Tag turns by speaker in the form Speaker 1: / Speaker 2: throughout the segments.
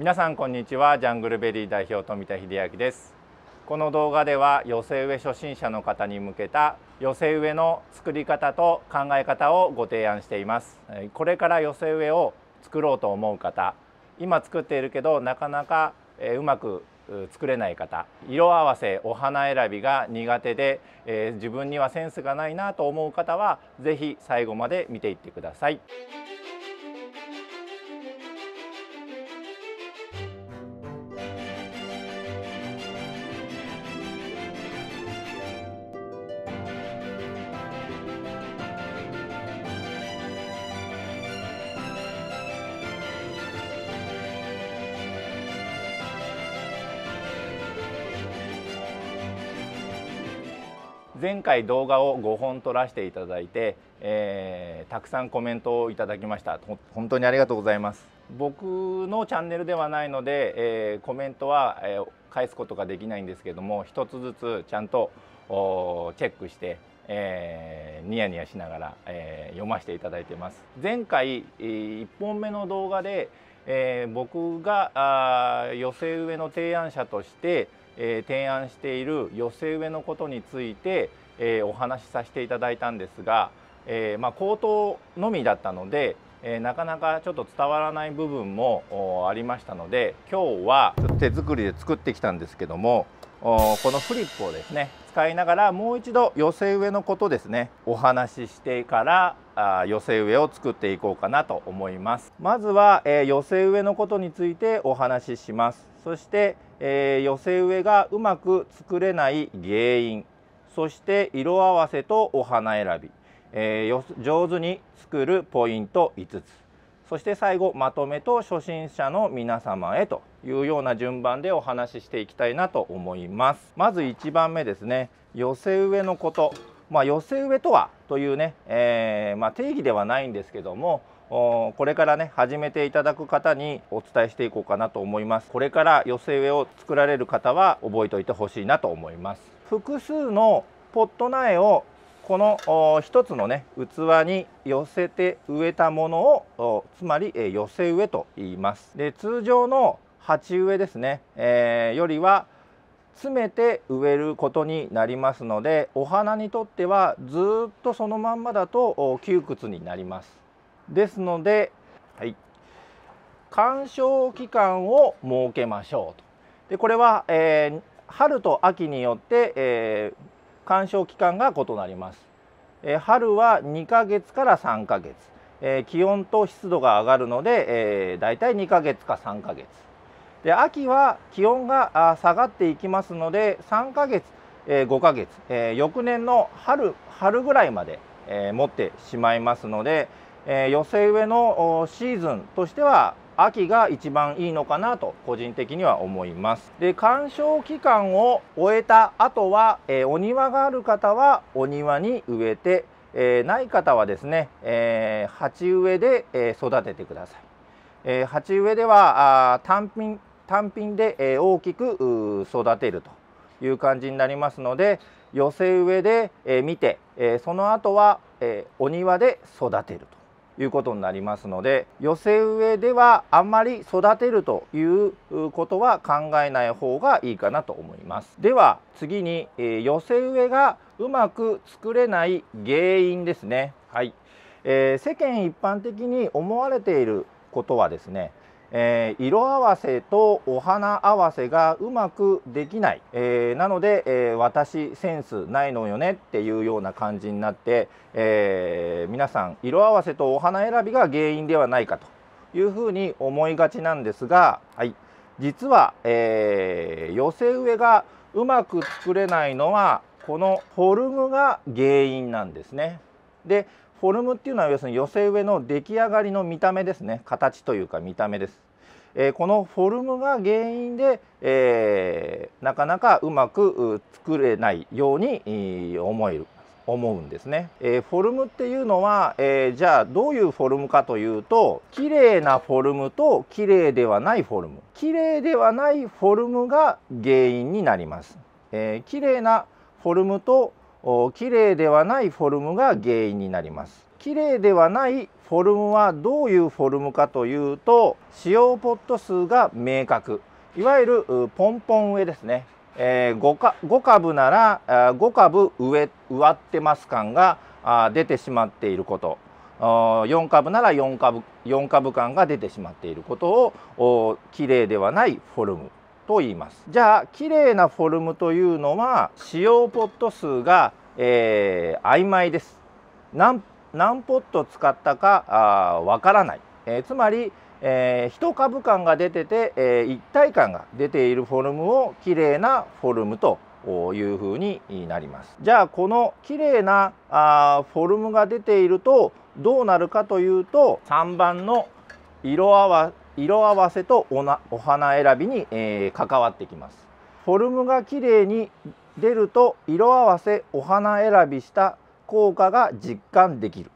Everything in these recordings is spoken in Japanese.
Speaker 1: 皆さんこんにちはジャングルベリー代表富田秀明ですこの動画では寄せ植え初心者の方に向けた寄せ植えの作り方と考え方をご提案していますこれから寄せ植えを作ろうと思う方今作っているけどなかなかうまく作れない方色合わせお花選びが苦手で、えー、自分にはセンスがないなと思う方は是非最後まで見ていってください。前回動画を5本撮らせていただいて、えー、たくさんコメントをいただきました本当にありがとうございます僕のチャンネルではないので、えー、コメントは、え返すことができないんですけども一つずつちゃんとチェックして、えー、ニヤニヤしながら、え読ませていただいてます前回、1本目の動画で、え僕があ寄せ植えの提案者としてえ提案している寄せ植えのことについて、えお話しさせていただいたんですが、えま口頭のみだったので、えなかなかちょっと伝わらない部分もありましたので今日は手作りで作ってきたんですけどもこのフリップをですね使いながらもう一度寄せ植えのことですねお話ししてからあ寄せ植えを作っていこうかなと思いますまずは、えー、寄せ植えのことについてお話ししますそして、えー、寄せ植えがうまく作れない原因そして色合わせとお花選び、えー、上手に作るポイント5つそして最後まとめと初心者の皆様へというような順番でお話ししていきたいなと思いますまず1番目ですね寄せ植えのことまあ、寄せ植えとはというね、えー、まあ、定義ではないんですけどもこれからね始めていただく方にお伝えしていこうかなと思いますこれから寄せ植えを作られる方は覚えておいてほしいなと思います複数のポット苗をこの1つのね器に寄せて植えたものをつまり寄せ植えと言いますで通常の鉢植えですね、えー、よりは詰めて植えることになりますのでお花にとってはずっとそのまんまだと窮屈になりますですので、はい、鑑賞期間を設けましょうと。でこれは、えー、春と秋によって、えー、鑑賞期間が異なります。えー、春は2ヶ月から3ヶ月、え気温と湿度が上がるので、えー、だいたい2ヶ月か3ヶ月。で秋は気温が下がっていきますので3ヶ月、え5ヶ月、え翌年の春春ぐらいまで、え持ってしまいますので、えー、寄せ植えのシーズンとしては秋が一番いいのかなと個人的には思いますで鑑賞期間を終えた後は、えー、お庭がある方はお庭に植えて、えー、ない方はですね、えー、鉢植えで、え育ててください、え鉢植えではあ単品単品で、え大きく育てるという感じになりますので寄せ植えで、え見て、えその後は、えお庭で育てるということになりますので寄せ植えではあんまり育てるということは考えない方がいいかなと思いますでは次に、え寄せ植えがうまく作れない原因ですねはい、えー、世間一般的に思われていることはですねえー、色合わせとお花合わせがうまくできない、えー、なので、えー、私センスないのよねっていうような感じになって、え皆さん色合わせとお花選びが原因ではないかというふうに思いがちなんですが、はい、実は、え寄せ植えがうまく作れないのはこのフォルムが原因なんですね。でフォルムっていうのは要するに寄せ植えの出来上がりの見た目ですね形というか見た目です、えー、このフォルムが原因で、えー、なかなかうまく作れないように思える思うんですね、えー、フォルムっていうのは、えじゃあどういうフォルムかというと綺麗なフォルムと綺麗ではないフォルム綺麗ではないフォルムが原因になります、えー、綺麗なフォルムと綺麗ではないフォルムが原因になります綺麗ではないフォルムはどういうフォルムかというと使用ポット数が明確いわゆるポンポン上ですね、えー、5, か5株なら5株植植わってます感が出てしまっていること4株なら4株4株感が出てしまっていることを綺麗ではないフォルムと言いますじゃあ綺麗なフォルムというのは使用ポット数が、えー、曖昧です何何ポット使ったかわからない、えー、つまり、えー、一株感が出てて、えー、一体感が出ているフォルムを綺麗なフォルムというふうになりますじゃあこの綺麗なあフォルムが出ているとどうなるかというと3番の色合わ色合わせとおなお花選びに、え関わってきますフォルムが綺麗に出ると色合わせお花選びした効果が実感できる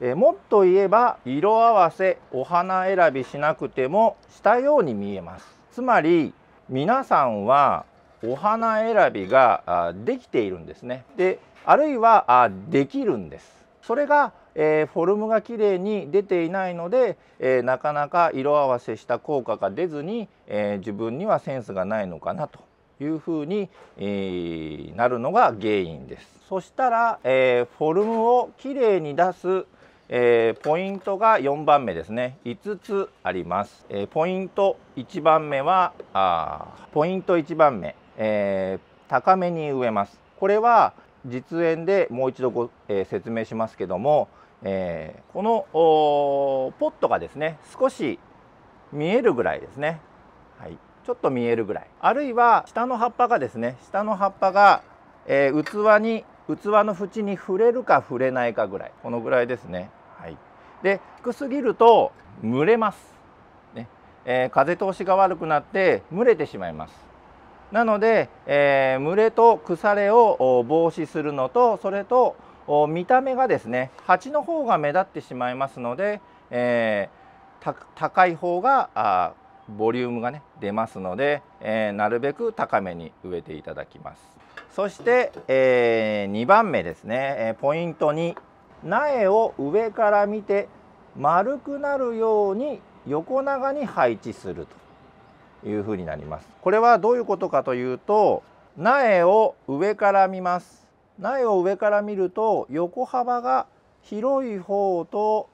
Speaker 1: えもっと言えば色合わせお花選びしなくてもしたように見えますつまり皆さんはお花選びができているんですねであるいはあできるんですそれがえー、フォルムが綺麗に出ていないので、えー、なかなか色合わせした効果が出ずに、えー、自分にはセンスがないのかなというふうに、えなるのが原因です。そしたら、えフォルムを綺麗に出すえー、ポイントが4番目ですね5つあります、えー、ポイント1番目はあポイント1番目、えー、高めに植えますこれは実演でもう一度ご、えー、説明しますけどもえー、このポットがですね少し見えるぐらいですね、はい、ちょっと見えるぐらいあるいは下の葉っぱがですね下の葉っぱが、えー、器に器の縁に触れるか触れないかぐらいこのぐらいですね、はい、で低すぎると蒸れます、ねえー、風通しが悪くなって蒸れてしまいますなので、えー、群れと腐れを防止するのとそれと見た目がですね鉢の方が目立ってしまいますので、えー、高い方があボリュームがね出ますので、えー、なるべく高めに植えていただきますそして、えー、2番目ですね、えポイント2苗を上から見て丸くなるように横長に配置するというふうになりますこれはどういうことかというと苗を上から見ます苗を上から見ると横幅が広い方と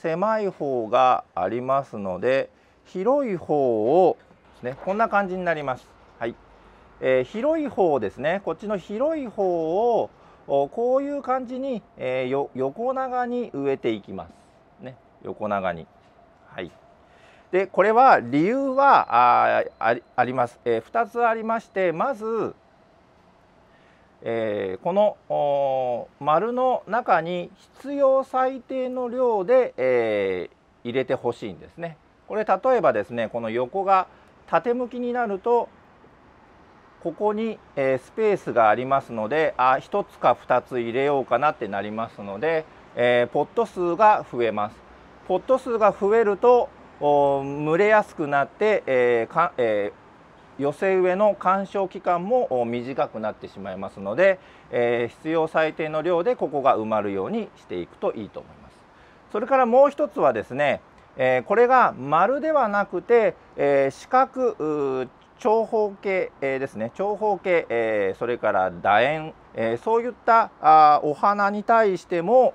Speaker 1: 狭い方がありますので広い方をですねこんな感じになります。はいえー、広い方ですねこっちの広い方をこういう感じに、えー、横長に植えていきます。ね、横長に。はい、でこれは理由はああります、えー、2つありましてまずえー、この丸の中に必要最低の量で、えー、入れてほしいんですね。これ例えばですねこの横が縦向きになるとここに、えー、スペースがありますのであ1つか2つ入れようかなってなりますので、えー、ポット数が増えます。ポット数が増えると蒸れやすくなって、えーかえ寄せ植えの鑑賞期間も短くなってしまいますので、えー、必要最低の量でここが埋まるようにしていくといいと思いますそれからもう一つはですね、えー、これが丸ではなくて、えー、四角長方形、えー、ですね長方形、えー、それから楕円、えー、そういったあお花に対しても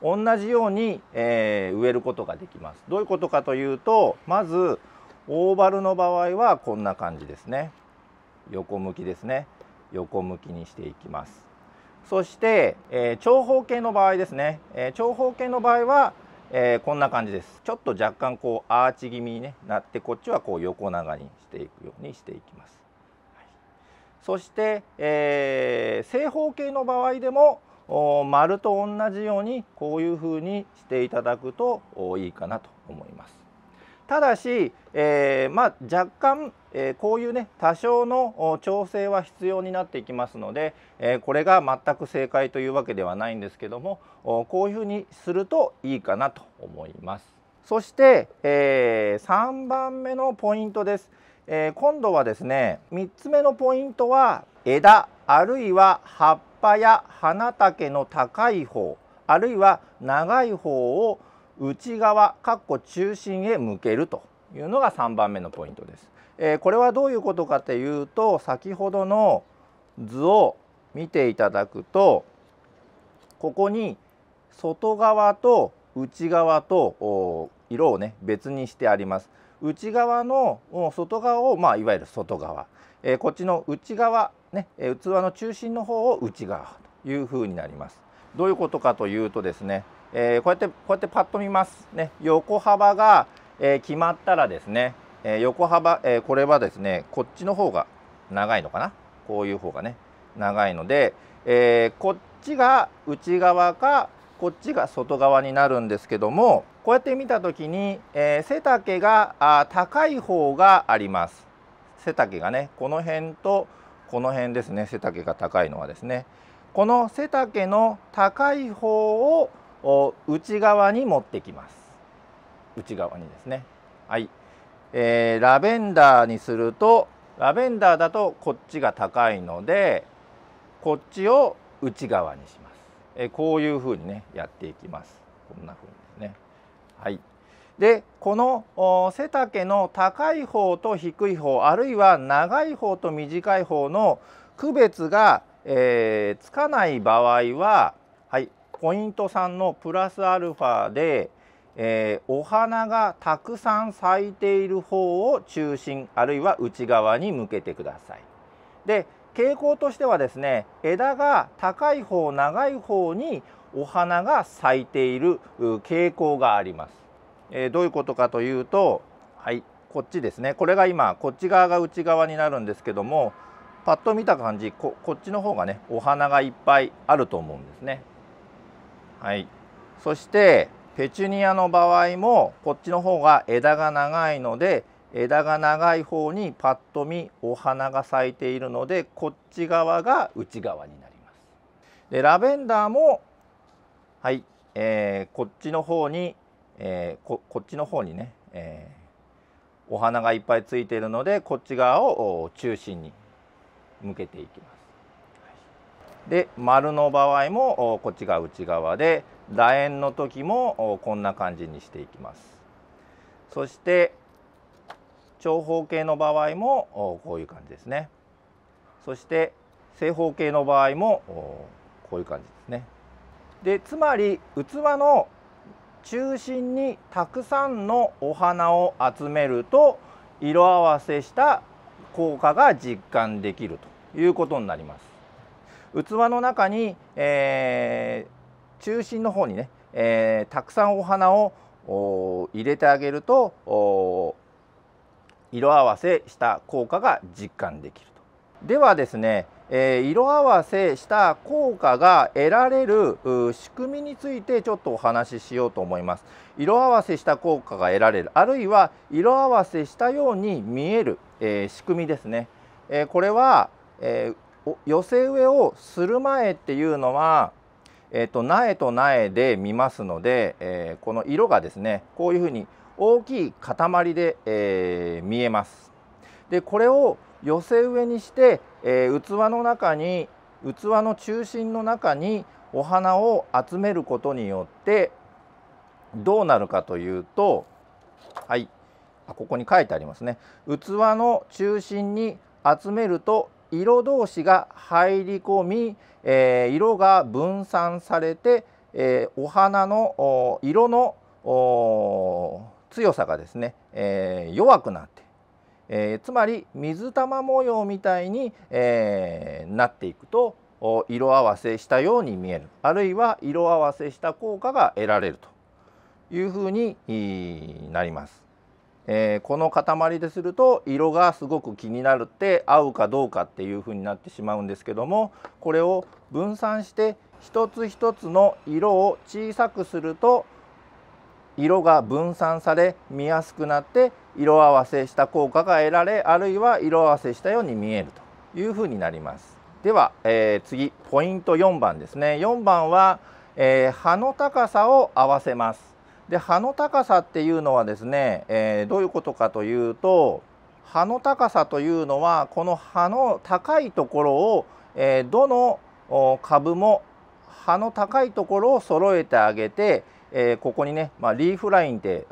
Speaker 1: 同じように、えー、植えることができますどういうことかというとまずオーバルの場合はこんな感じですね横向きですね横向きにしていきますそして、えー、長方形の場合ですね、えー、長方形の場合は、えー、こんな感じですちょっと若干こうアーチ気味に、ね、なってこっちはこう横長にしていくようにしていきます、はい、そして、えー、正方形の場合でも丸と同じようにこういうふうにしていただくといいかなと思いますただし、えー、まあ、若干、えー、こういうね多少の調整は必要になっていきますので、えー、これが全く正解というわけではないんですけどもこういうふうにするといいかなと思います。そして、え3番目のポイントです、え今度はですね3つ目のポイントは枝あるいは葉っぱや花丈の高い方あるいは長い方を内側かっこ中心へ向けるというのが3番目のポイントです。えー、これはどういうことかというと先ほどの図を見ていただくとここに外側と内側と色をね別にしてあります。内側の外側を、まあ、いわゆる外側、えー、こっちの内側、ね、器の中心の方を内側というふうになります。どういうことかというとですねえー、こうやってこうやってパッと見ますね横幅が、えー、決まったらですね、えー、横幅、えこれはですねこっちの方が長いのかなこういう方がね長いので、えこっちが内側かこっちが外側になるんですけどもこうやって見た時に、え背丈があ高い方があります背丈がねこの辺とこの辺ですね背丈が高いのはですねこの背丈の高い方をを内側に持ってきます内側にですねはい、えー、ラベンダーにするとラベンダーだとこっちが高いのでこっちを内側にします、えー、こういうふうにねやっていきますこんなふうにですねはいでこの背丈の高い方と低い方あるいは長い方と短い方の区別が、えー、つかない場合はポイント3のプラスアルファで、えー、お花がたくさん咲いている方を中心あるいは内側に向けてください。で傾向としてはですね枝が高い方長い方にお花が咲いている傾向があります。えー、どういうことかというと、はい、こっちですねこれが今こっち側が内側になるんですけどもパッと見た感じこっちの方がねお花がいっぱいあると思うんですね。はい、そしてペチュニアの場合もこっちの方が枝が長いので枝が長い方にパッと見お花が咲いているのでこっち側が内側になります。でラベンダーもはい、えー、こっちの方に、えー、こっちの方にね、えー、お花がいっぱいついているのでこっち側を中心に向けていきます。で丸の場合もこっちが内側で楕円の時もこんな感じにしていきますそして長方形の場合もこういう感じですねそして正方形の場合もこういう感じですねでつまり器の中心にたくさんのお花を集めると色合わせした効果が実感できるということになります器の中に、えー、中心の方にね、えー、たくさんお花をお入れてあげると色合わせした効果が実感できると。ではですね、えー、色合わせした効果が得られる仕組みについてちょっとお話ししようと思います。色合わせした効果が得られるあるいは色合わせしたように見える、えー、仕組みですね。えー、これは、えー寄せ植えをする前っていうのは、えーと、苗と苗で見ますので、えー、この色がですねこういうふうに大きい塊で、えー、見えます。でこれを寄せ植えにして、えー、器の中に器の中心の中にお花を集めることによってどうなるかというとはいあここに書いてありますね器の中心に集めると色同士が入り込み、えー、色が分散されて、えー、お花の色の強さがですね、えー、弱くなって、えつまり水玉模様みたいに、えなっていくと色合わせしたように見えるあるいは色合わせした効果が得られるというふうになります。えー、この塊ですると色がすごく気になるって合うかどうかっていう風になってしまうんですけどもこれを分散して一つ一つの色を小さくすると色が分散され見やすくなって色合わせした効果が得られあるいは色合わせしたように見えるという風になります。では、えー、次ポイント4番ですね4番は、えー、葉の高さを合わせますで葉の高さっていうのはですね、えー、どういうことかというと葉の高さというのはこの葉の高いところを、えー、どの株も葉の高いところを揃えてあげて、えー、ここにね、まあ、リーフラインって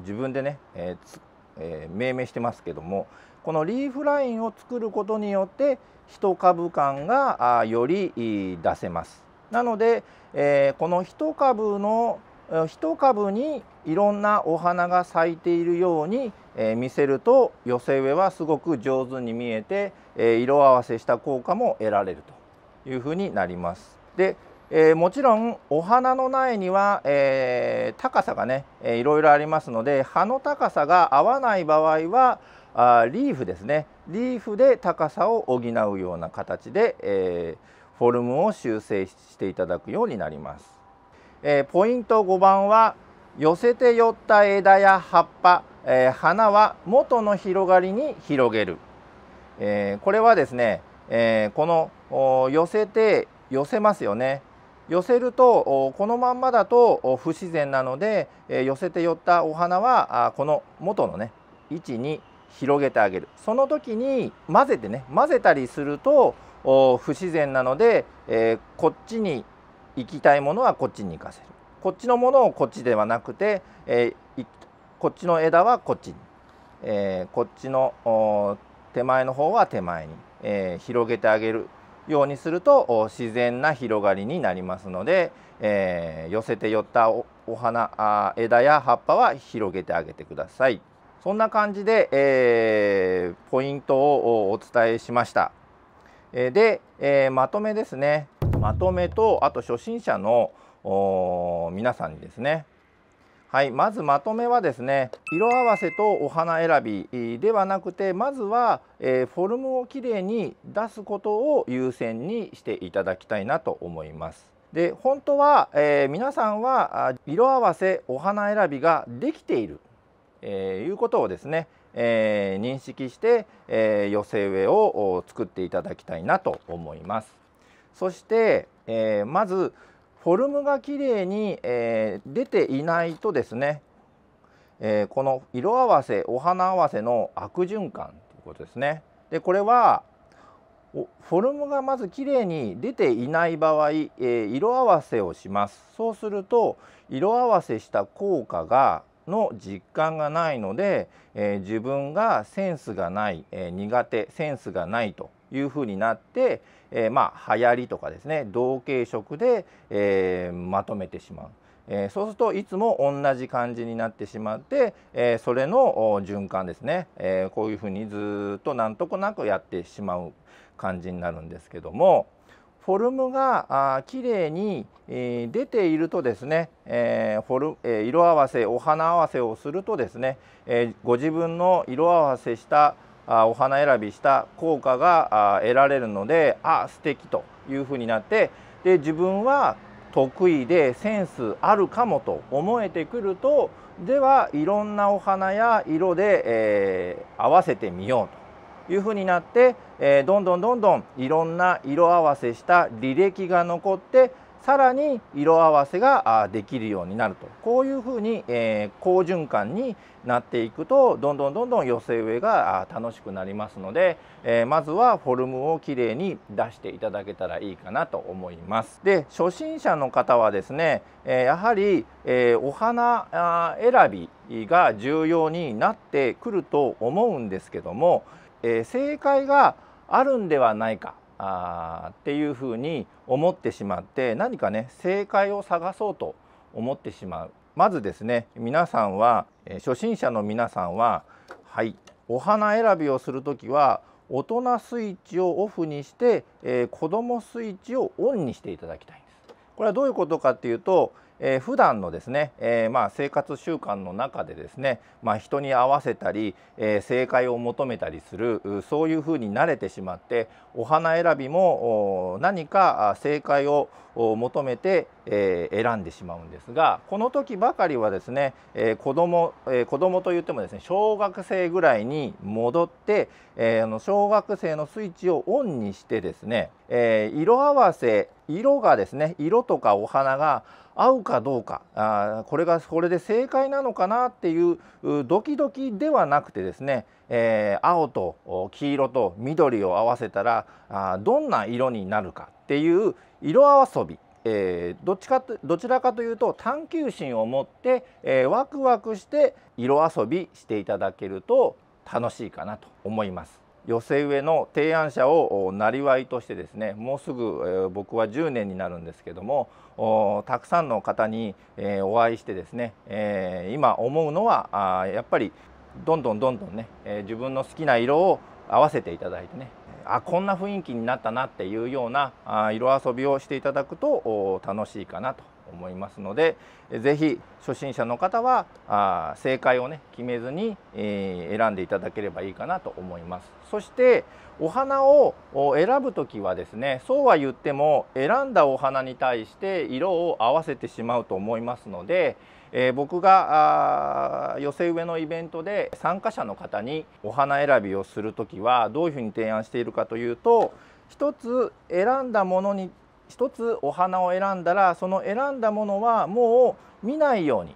Speaker 1: 自分でね、えーえー、命名してますけどもこのリーフラインを作ることによって1株間がより出せます。なので、えー、この1株の1株にいろんなお花が咲いているように見せると寄せ植えはすごく上手に見えて色合わせした効果も得られるというふうになります。でえもちろんお花の苗には、え高さがね、えいろいろありますので葉の高さが合わない場合はあリーフですねリーフで高さを補うような形で、えフォルムを修正していただくようになります。えポイント5番は寄せて寄った枝や葉っぱ、え花は元の広がりに広げる、えこれはですね、えこの寄せて寄せますよね寄せるとこのまんまだと不自然なので寄せて寄ったお花はこの元のね位置に広げてあげるその時に混ぜてね混ぜたりすると不自然なのでこっちに行きたいものはこっちに行かせるこっちのものをこっちではなくて、えー、こっちの枝はこっちに、えー、こっちの手前の方は手前に、えー、広げてあげるようにすると自然な広がりになりますので、え寄せて寄ったお花あ枝や葉っぱは広げてあげてください。そんな感じで、えポイントをお伝えしました。で、えまとめですね。まとめとあと初心者の皆さんにですねはいまずまとめはですね色合わせとお花選びではなくてまずは、えフォルムをきれいに出すことを優先にしていただきたいなと思います。で本当は、えー、皆さんは色合わせお花選びができている、えー、いうことをですね、えー、認識して、え寄せ植えを作っていただきたいなと思います。そして、えー、まずフォルムがきれいに、えー、出ていないとですね、えー、この色合わせお花合わせの悪循環ということですね。でこれはフォルムがまずきれいに出ていない場合、え色合わせをしますそうすると色合わせした効果がの実感がないので、え自分がセンスがない、え苦手センスがないというふうになって、えー、まあ流行りとかですね同系色で、えー、まとめてしまう。えー、そうするといつも同じ感じになってしまって、えー、それの循環ですね、えー、こういうふうにずっとなんとなくやってしまう感じになるんですけどもフォルムがあ綺麗に、え出ているとですね、えフォルえ色合わせお花合わせをするとですね、えご自分の色合わせしたあお花選びした効果が得られるのであ素敵というふうになってで自分は得意でセンスあるかもと思えてくるとではいろんなお花や色で、えー、合わせてみようというふうになって、えー、どんどんどんどんいろんな色合わせした履歴が残ってさらに色合わせができるようになるとこういうふうに、えー、好循環になっていくとどんどんどんどん寄せ植えが楽しくなりますので、えー、まずはフォルムをきれいに出していただけたらいいかなと思います。で初心者の方はですね、えー、やはり、えお花選びが重要になってくると思うんですけども、え正解があるんではないかあっていうふうに思ってしまって何かね正解を探そうと思ってしまうまずですね皆さんは初心者の皆さんははいお花選びをする時は大人スイッチをオフにして、えー、子供スイッチをオンにしていただきたいんです。これはどういうことかっていうとえー、普段のですね、えー、まあ、生活習慣の中でですね、まあ、人に合わせたり、えー、正解を求めたりするそういうふうに慣れてしまってお花選びも何か正解を求めて、え選んでしまうんですがこの時ばかりはですね、え子供、え子供といってもですね小学生ぐらいに戻って、えー、の小学生のスイッチをオンにしてですね、え色合わせ色がですね色とかお花が合うかどうかあこれがこれで正解なのかなっていうドキドキではなくてですね、えー、青と黄色と緑を合わせたらあどんな色になるかっていう色遊びえー、どっちかどちらかというと探求心を持って、えー、ワクワクして色遊びしていただけると楽しいかなと思います。寄せ植えの提案者をなりわいとしてですねもうすぐ僕は10年になるんですけどもたくさんの方にお会いしてですね今思うのはやっぱりどんどんどんどんね自分の好きな色を合わせていただいてねあこんな雰囲気になったなっていうような色遊びをしていただくと楽しいかなと思いますので是非初心者の方はあ正解をね決めずに、えー、選んでいただければいいかなと思います。そしてお花を選ぶ時はですねそうは言っても選んだお花に対して色を合わせてしまうと思いますので、えー、僕が寄せ植えのイベントで参加者の方にお花選びをする時はどういうふうに提案しているかというと一つ選んだものに1つお花を選んだらその選んだものはもう見ないように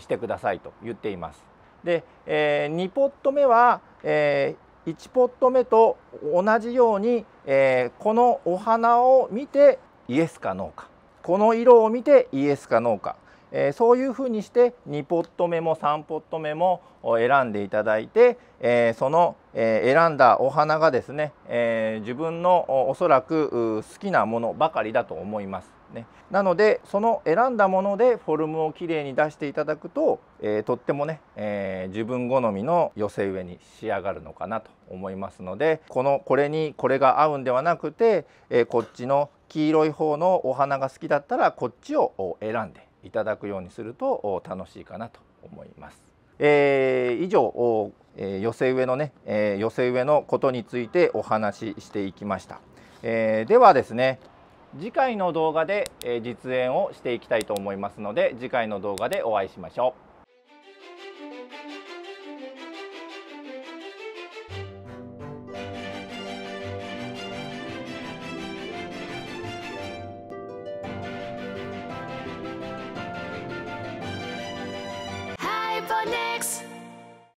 Speaker 1: してくださいと言っています。で、えー、2ポット目は、えー、1ポット目と同じように、えー、このお花を見てイエスかノーかこの色を見てイエスかノーかえそういうふうにして2ポット目も3ポット目も選んでいただいて、えその、え選んだお花がですね、え自分のおそらく好きなものばかりだと思います。ね、なのでその選んだものでフォルムをきれいに出していただくと、えとってもね、え自分好みの寄せ植えに仕上がるのかなと思いますのでこのこれにこれが合うんではなくて、えこっちの黄色い方のお花が好きだったらこっちを選んでいただくようにすると楽しいかなと思います。えー、以上、えー、寄せ植えのね、えー、寄せ植えのことについてお話ししていきました。えー、ではですね次回の動画で実演をしていきたいと思いますので次回の動画でお会いしましょう。